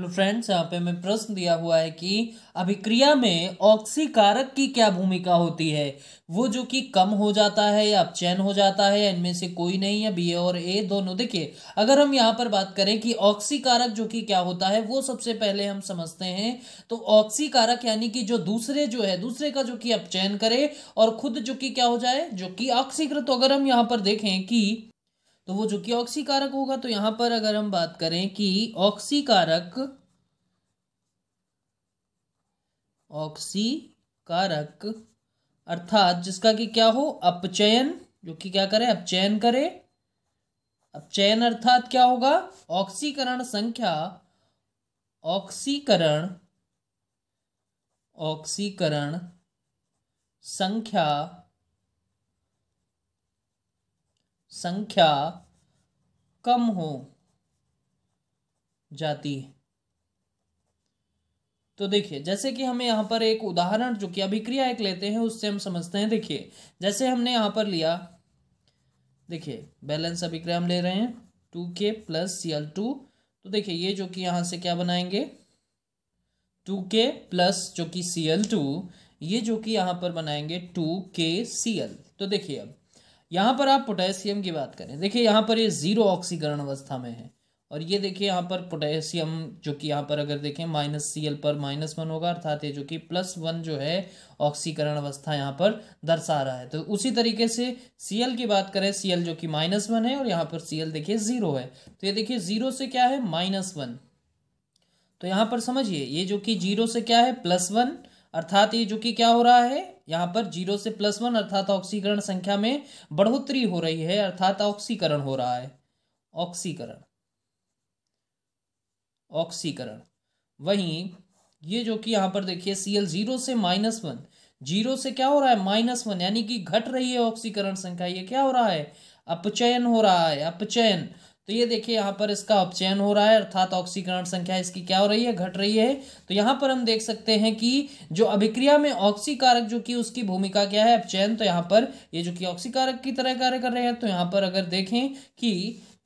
hello friends यहाँ पे हमें प्रश्न दिया हुआ है कि अभिक्रिया में ऑक्सीकारक की क्या भूमिका होती है वो जो कि कम हो जाता है या अपचयन हो जाता है इनमें से कोई नहीं है बी ए और ए दोनों देखिए अगर हम यहाँ पर बात करें कि ऑक्सीकारक जो कि क्या होता है वो सबसे पहले हम समझते हैं तो ऑक्सीकारक यानी कि जो दूसरे जो है दूसरे का जो कि अपचयन करे और खुद जो कि क्या हो जाए जो कि ऑक्सीकृत तो अगर हम यहाँ पर देखें कि तो वो जो कि ऑक्सी कारक होगा तो यहां पर अगर हम बात करें कि ऑक्सी कारक ऑक्सी कारक अर्थात जिसका कि क्या हो अपचयन जो कि क्या करे अपचयन करे अपचयन अर्थात क्या होगा ऑक्सीकरण संख्या ऑक्सीकरण ऑक्सीकरण संख्या संख्या कम हो जाती है तो देखिए जैसे कि हमें यहां पर एक उदाहरण जो कि अभिक्रिया एक लेते हैं उससे हम समझते हैं देखिए जैसे हमने यहां पर लिया देखिए बैलेंस अभिक्रिया हम ले रहे हैं टू के प्लस सी एल टू तो देखिए ये जो कि यहां से क्या बनाएंगे टू के प्लस जो कि सी एल टू ये जो कि यहां पर बनाएंगे टू के सी एल तो देखिए अब यहाँ पर आप पोटेशियम की बात करें देखिए यहाँ पर ये ज़ीरो ऑक्सीकरण अवस्था में है और ये देखिए यहाँ पर पोटेशियम जो कि यहाँ पर अगर देखें माइनस सी एल पर माइनस वन होगा अर्थात ये जो कि प्लस वन जो है ऑक्सीकरण अवस्था यहाँ पर दर्शा रहा है तो उसी तरीके से सी एल की बात करें सी एल जो कि माइनस वन है और यहाँ पर सी एल देखिए ज़ीरो है तो ये देखिए ज़ीरो से क्या है माइनस वन तो यहाँ पर समझिए ये जो कि जीरो से क्या है प्लस वन अर्थात ये जो कि क्या हो रहा है यहाँ पर जीरो से प्लस वन अर्थात ऑक्सीकरण संख्या में बढ़ोतरी हो रही है अर्थात ऑक्सीकरण हो रहा है ऑक्सीकरण ऑक्सीकरण वहीं ये जो कि यहाँ पर देखिए सी एल जीरो से माइनस वन जीरो से क्या हो रहा है माइनस वन यानी कि घट रही है ऑक्सीकरण संख्या ये क्या हो रहा है अपचयन हो रहा है अपचयन तो ये देखिए यहाँ पर इसका अपचयन हो रहा है अर्थात ऑक्सीकरण संख्या इसकी क्या हो रही है घट रही है तो यहाँ पर हम देख सकते हैं कि जो अभिक्रिया में ऑक्सीकारक जो कि उसकी भूमिका क्या है अपचयन तो यहाँ पर ये जो कि ऑक्सीकारक की तरह कार्य कर रहे हैं तो यहाँ पर अगर देखें कि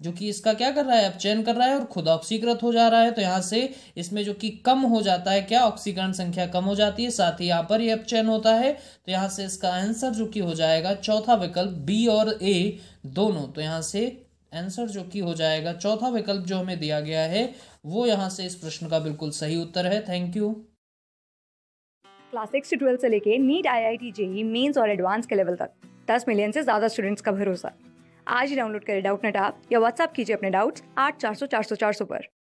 जो कि इसका क्या कर रहा है अपचयन कर रहा है और खुद ऑक्सीकृत हो जा रहा है तो यहाँ से इसमें जो कि कम हो जाता है क्या ऑक्सीकरण संख्या कम हो जाती है साथ ही यहाँ पर ये अपचयन होता है तो यहाँ से इसका आंसर जो कि हो जाएगा चौथा विकल्प बी और ए दोनों तो यहाँ से आंसर जो कि हो जाएगा चौथा विकल्प जो हमें दिया गया है वो यहाँ से इस प्रश्न का बिल्कुल सही उत्तर है थैंक यू क्लास सिक्स से ट्वेल्थ से लेके NEET I I T JEE mains और एडवांस के लेवल तक दस मिलियन से ज़्यादा स्टूडेंट्स का भरोसा आज ही डाउनलोड करें डाउट नेट आप या व्हाट्सअप कीजिए अपने डाउट्स आठ चार सौ चार सौ चार सौ पर